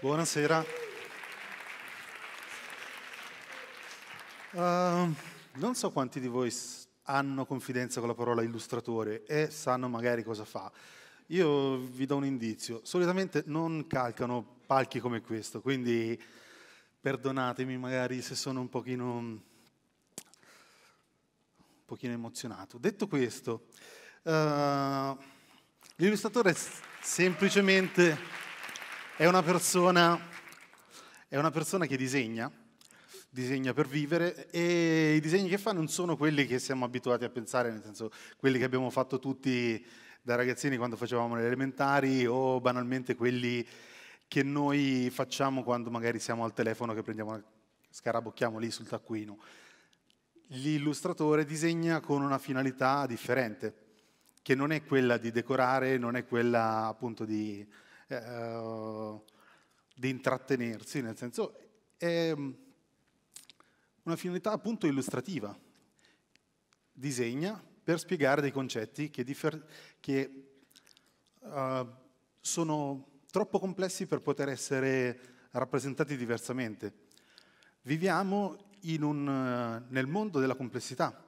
Buonasera. Uh, non so quanti di voi hanno confidenza con la parola illustratore e sanno magari cosa fa. Io vi do un indizio. Solitamente non calcano palchi come questo, quindi perdonatemi magari se sono un pochino, un pochino emozionato. Detto questo, uh, l'illustratore semplicemente è una persona, è una persona che disegna, disegna per vivere e i disegni che fa non sono quelli che siamo abituati a pensare, nel senso quelli che abbiamo fatto tutti da ragazzini quando facevamo le elementari o banalmente quelli che noi facciamo quando magari siamo al telefono che prendiamo una, scarabocchiamo lì sul taccuino. L'illustratore disegna con una finalità differente, che non è quella di decorare, non è quella appunto di eh, di intrattenersi, nel senso è mm, una finalità appunto illustrativa. Disegna per spiegare dei concetti che, che uh, sono troppo complessi per poter essere rappresentati diversamente. Viviamo un, uh, nel mondo della complessità,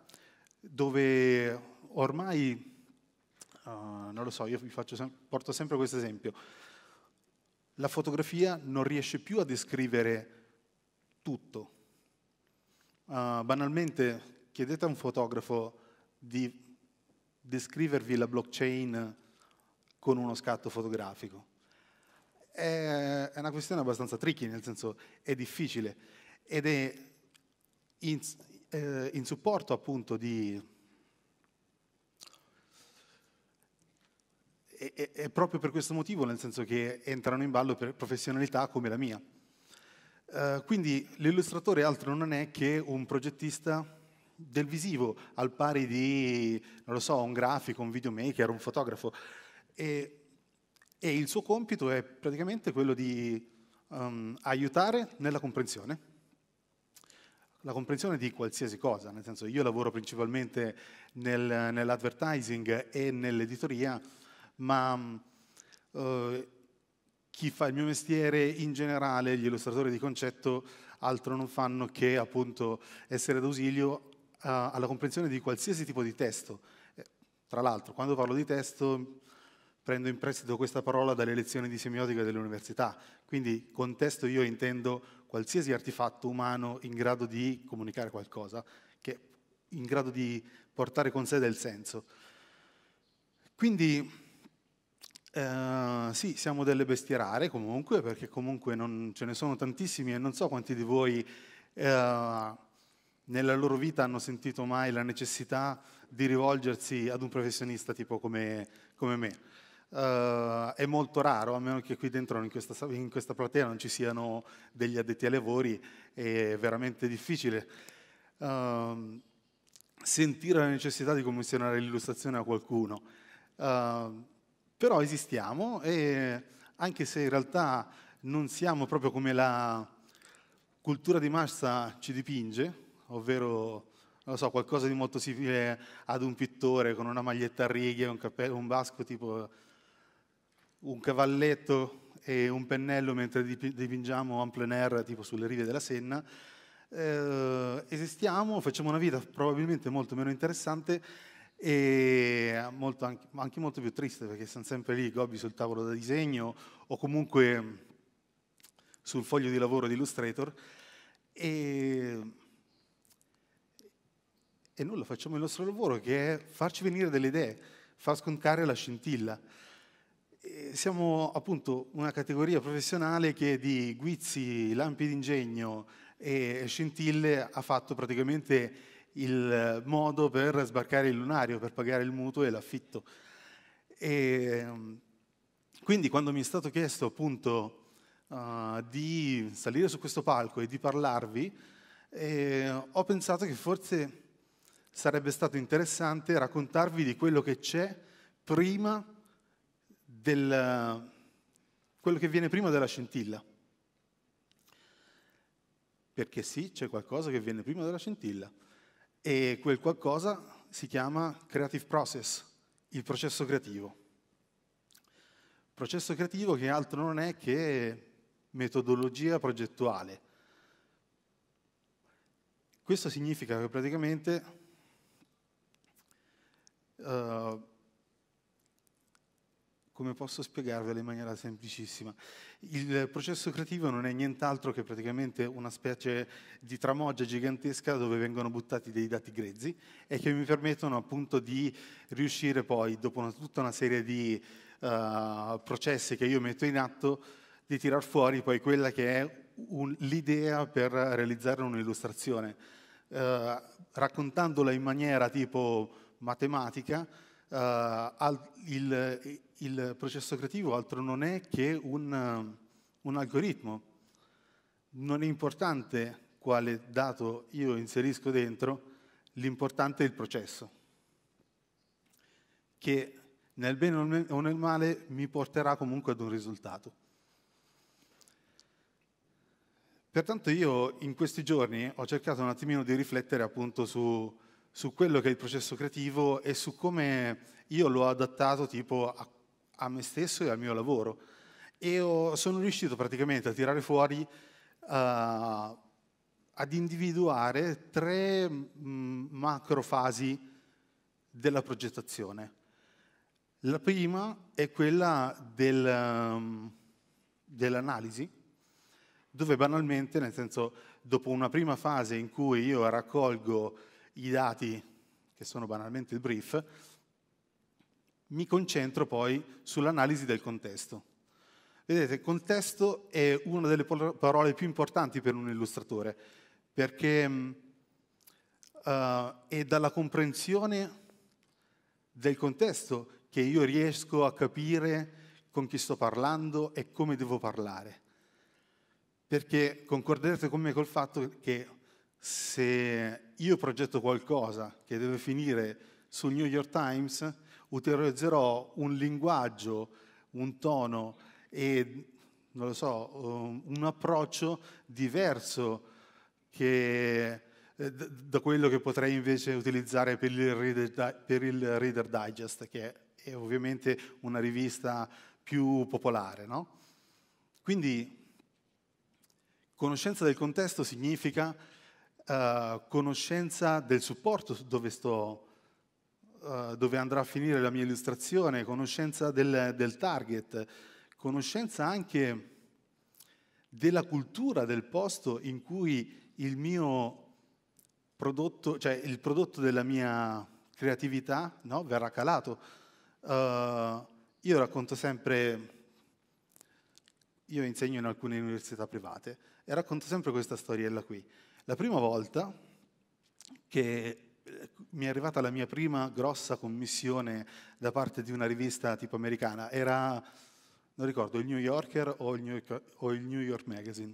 dove ormai, uh, non lo so, io vi faccio, porto sempre questo esempio, la fotografia non riesce più a descrivere tutto. Uh, banalmente chiedete a un fotografo di descrivervi la blockchain con uno scatto fotografico. È, è una questione abbastanza tricky, nel senso è difficile ed è in, eh, in supporto appunto di è, e, proprio per questo motivo, nel senso che entrano in ballo per professionalità come la mia. Uh, quindi l'illustratore altro non è che un progettista del visivo, al pari di, non lo so, un grafico, un videomaker, un fotografo. E, e il suo compito è praticamente quello di um, aiutare nella comprensione, la comprensione di qualsiasi cosa, nel senso io lavoro principalmente nel, nell'advertising e nell'editoria, ma mm, eh, chi fa il mio mestiere in generale, gli illustratori di concetto, altro non fanno che appunto essere d'ausilio eh, alla comprensione di qualsiasi tipo di testo. Eh, tra l'altro, quando parlo di testo, prendo in prestito questa parola dalle lezioni di semiotica dell'università, quindi con testo io intendo qualsiasi artefatto umano in grado di comunicare qualcosa, che è in grado di portare con sé del senso. Quindi Uh, sì, siamo delle bestie rare comunque, perché comunque non, ce ne sono tantissimi e non so quanti di voi uh, nella loro vita hanno sentito mai la necessità di rivolgersi ad un professionista tipo come, come me. Uh, è molto raro, a meno che qui dentro in questa, in questa, platea non ci siano degli addetti ai lavori, è veramente difficile. sentire la necessità di commissionare l'illustrazione a qualcuno. Uh, però esistiamo e anche se in realtà non siamo proprio come la cultura di massa ci dipinge, ovvero non lo so, qualcosa di molto simile ad un pittore con una maglietta a righe, un, cappello, un basco tipo un cavalletto e un pennello mentre dipingiamo en plein air tipo sulle rive della Senna. Eh, esistiamo, facciamo una vita probabilmente molto meno interessante e molto, anche molto più triste perché sono sempre lì gobbi sul tavolo da disegno o comunque sul foglio di lavoro di Illustrator e, e nulla, facciamo il nostro lavoro che è farci venire delle idee, far scontare la scintilla. E siamo appunto una categoria professionale che di guizzi, lampi d'ingegno e scintille ha fatto praticamente il eh, modo per sbarcare il lunario, per pagare il mutuo e l'affitto. E mm, quindi quando mi è stato chiesto appunto uh, di salire su questo palco e di parlarvi, eh, ho pensato che forse sarebbe stato interessante raccontarvi di quello che c'è prima del quello che viene prima della scintilla. Perché sì, c'è qualcosa che viene prima della scintilla. E quel qualcosa si chiama creative process, il processo creativo. Processo creativo che altro non è che metodologia progettuale. Questo significa che praticamente uh, come posso spiegarvelo in maniera semplicissima? Il processo creativo non è nient'altro che praticamente una specie di tramoggia gigantesca dove vengono buttati dei dati grezzi e che mi permettono appunto di riuscire poi, dopo una, tutta una serie di uh, processi che io metto in atto, di tirar fuori poi quella che è un, l'idea per realizzare un'illustrazione, uh, raccontandola in maniera tipo matematica eh, al, il, il, processo creativo altro non è che un, eh, un algoritmo. Non è importante quale dato io inserisco dentro, l'importante è il processo che nel bene o nel male mi porterà comunque ad un risultato. Pertanto io in questi giorni ho cercato un attimino di riflettere appunto su, su quello che è il processo creativo e su come io l'ho adattato tipo a, a me stesso e al mio lavoro. E ho, sono riuscito praticamente a tirare fuori, uh, ad individuare tre mh, mm, macrofasi della progettazione. La prima è quella del, um, dell'analisi, dove banalmente, nel senso, dopo una prima fase in cui io raccolgo i dati, che sono banalmente il brief, mi concentro poi sull'analisi del contesto. Vedete, contesto è una delle parole più importanti per un illustratore, perché uh, è dalla comprensione del contesto che io riesco a capire con chi sto parlando e come devo parlare. Perché concorderete con me col fatto che se io progetto qualcosa che deve finire sul New York Times, utilizzerò un linguaggio, un tono e non lo so, un approccio diverso che, eh, da quello che potrei invece utilizzare per il, Reader, per il Reader Digest, che è ovviamente una rivista più popolare. No? Quindi conoscenza del contesto significa eh, conoscenza del supporto dove, sto, uh, dove, andrà a finire la mia illustrazione, conoscenza del, del target, conoscenza anche della cultura del posto in cui il mio prodotto, cioè il prodotto della mia creatività no, verrà calato. Uh, io racconto sempre, io insegno in alcune università private, e racconto sempre questa storiella qui. La prima volta che eh, mi è arrivata la mia prima grossa commissione da parte di una rivista tipo americana, era, non ricordo, il New Yorker o il New o il New York Magazine.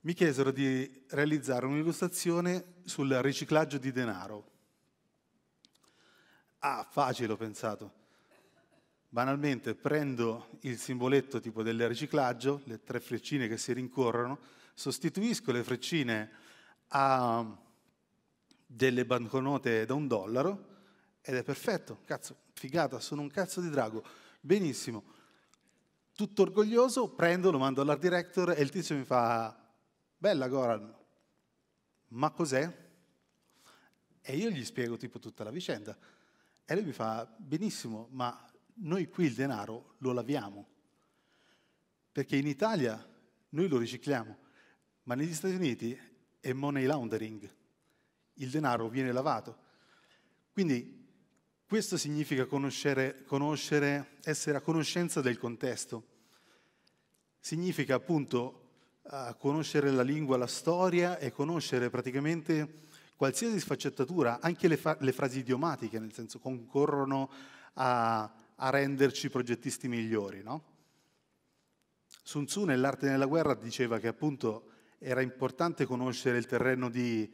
Mi chiesero di realizzare un'illustrazione sul riciclaggio di denaro. Ah, facile, ho pensato banalmente prendo il simboletto tipo del riciclaggio, le tre freccine che si rincorrono, sostituisco le freccine a delle banconote da un dollaro ed è perfetto, cazzo, figata, sono un cazzo di drago, benissimo. Tutto orgoglioso, prendo, lo mando all'art director e il tizio mi fa, bella Goran, ma cos'è? E io gli spiego tipo tutta la vicenda. E lui mi fa, benissimo, ma noi qui il denaro lo laviamo, perché in Italia noi lo ricicliamo, ma negli Stati Uniti è money laundering, il denaro viene lavato. Quindi questo significa conoscere, conoscere essere a conoscenza del contesto, significa appunto eh, conoscere la lingua, la storia e conoscere praticamente qualsiasi sfaccettatura, anche le, fa- le frasi idiomatiche, nel senso concorrono a a renderci progettisti migliori, no? Sun Tzu nell'arte della guerra diceva che appunto era importante conoscere il terreno di,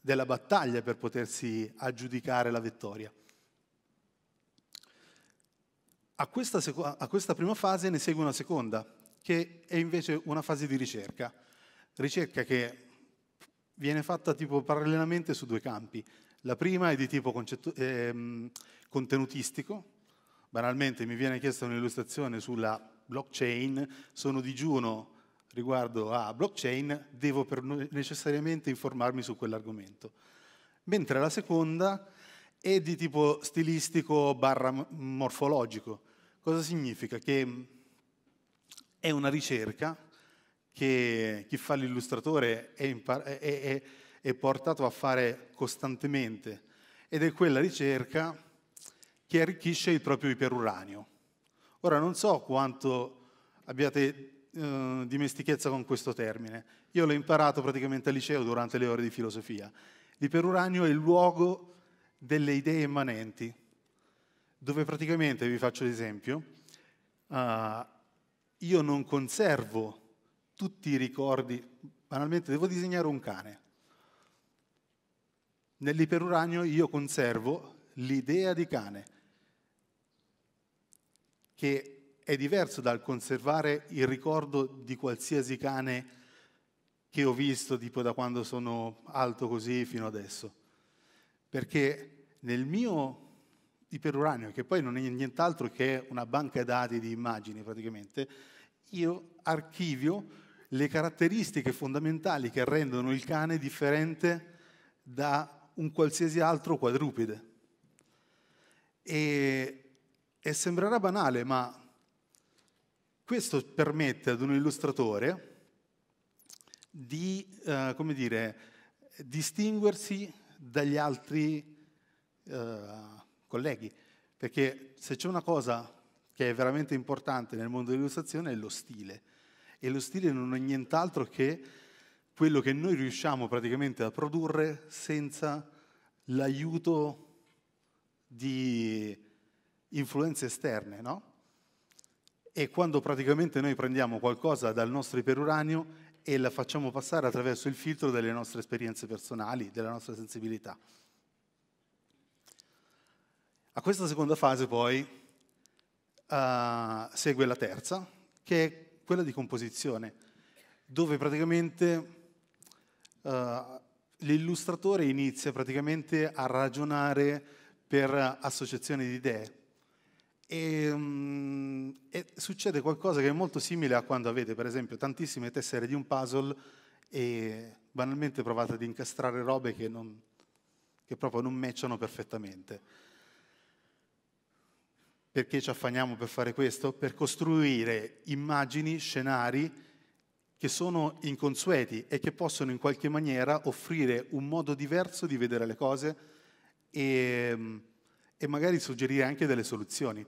della battaglia per potersi aggiudicare la vittoria. A questa, a questa, prima fase ne segue una seconda, che è invece una fase di ricerca. Ricerca che viene fatta tipo parallelamente su due campi. La prima è di tipo ehm, contenutistico, banalmente mi viene chiesta un'illustrazione sulla blockchain, sono digiuno riguardo a blockchain, devo necessariamente informarmi su quell'argomento. Mentre la seconda è di tipo stilistico barra morfologico. Cosa significa? Che è una ricerca che chi fa l'illustratore è, è, è, è portato a fare costantemente ed è quella ricerca che arricchisce il proprio iperuranio. Ora non so quanto abbiate eh, dimestichezza con questo termine, io l'ho imparato praticamente al liceo durante le ore di filosofia. L'iperuranio è il luogo delle idee immanenti, dove praticamente, vi faccio l'esempio, uh, io non conservo tutti i ricordi, banalmente devo disegnare un cane. Nell'iperuranio io conservo l'idea di cane, che è diverso dal conservare il ricordo di qualsiasi cane che ho visto tipo da quando sono alto così fino adesso. Perché nel mio iperuranio, che poi non è nient'altro che una banca dati di immagini praticamente, io archivio le caratteristiche fondamentali che rendono il cane differente da un qualsiasi altro quadrupede. E e sembrerà banale, ma questo permette ad un illustratore di, eh, come dire, distinguersi dagli altri eh, colleghi, perché se c'è una cosa che è veramente importante nel mondo dell'illustrazione è lo stile, e lo stile non è nient'altro che quello che noi riusciamo praticamente a produrre senza l'aiuto di influenze esterne, no? E quando praticamente noi prendiamo qualcosa dal nostro iperuranio e la facciamo passare attraverso il filtro delle nostre esperienze personali, della nostra sensibilità. A questa seconda fase poi uh, segue la terza, che è quella di composizione, dove praticamente uh, l'illustratore inizia praticamente a ragionare per associazioni di idee e, ehm, e, succede qualcosa che è molto simile a quando avete, per esempio, tantissime tessere di un puzzle e banalmente provate ad incastrare robe che, non, che proprio non matchano perfettamente. Perché ci affaniamo per fare questo? Per costruire immagini, scenari che sono inconsueti e che possono in qualche maniera offrire un modo diverso di vedere le cose e e magari suggerire anche delle soluzioni.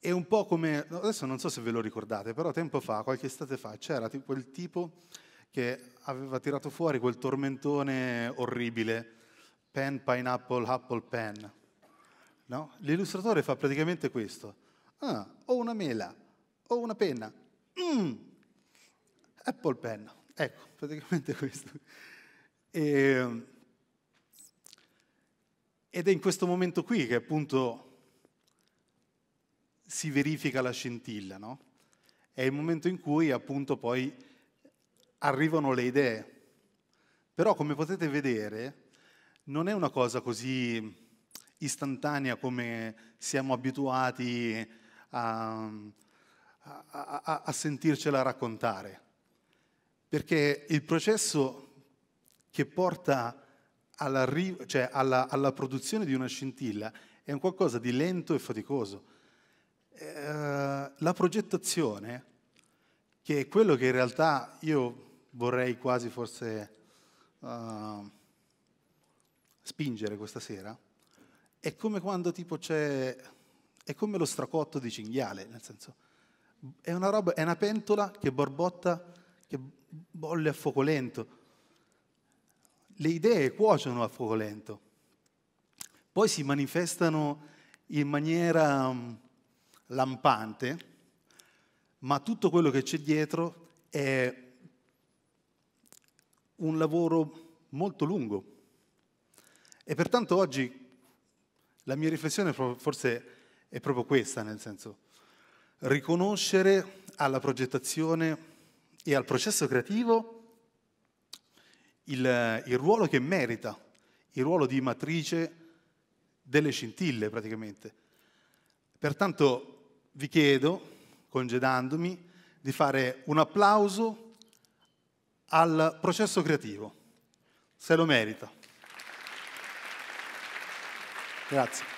È un po' come, adesso non so se ve lo ricordate, però tempo fa, qualche estate fa, c'era quel tipo che aveva tirato fuori quel tormentone orribile, pen, pineapple, apple, pen. No? L'illustratore fa praticamente questo. Ah, ho una mela, ho una penna, mm, apple pen. Ecco, praticamente questo. E, ehm, ed è in questo momento qui che appunto si verifica la scintilla, no? È il momento in cui appunto poi arrivano le idee. Però come potete vedere non è una cosa così istantanea come siamo abituati a, a, a, a sentircela raccontare perché il processo che porta alla, cioè alla, alla produzione di una scintilla è un qualcosa di lento e faticoso. Eh, la progettazione, che è quello che in realtà io vorrei quasi forse uh, spingere questa sera, è come quando tipo c'è, è come lo stracotto di cinghiale, nel senso, è una, roba, è una pentola che borbotta, che bolle a fuoco lento le idee cuociono a fuoco lento, poi si manifestano in maniera mm, lampante, ma tutto quello che c'è dietro è un lavoro molto lungo. E pertanto oggi la mia riflessione forse è proprio questa, nel senso riconoscere alla progettazione e al processo creativo il, il ruolo che merita, il ruolo di matrice delle scintille praticamente. Pertanto vi chiedo, congedandomi, di fare un applauso al processo creativo, se lo merita. Grazie.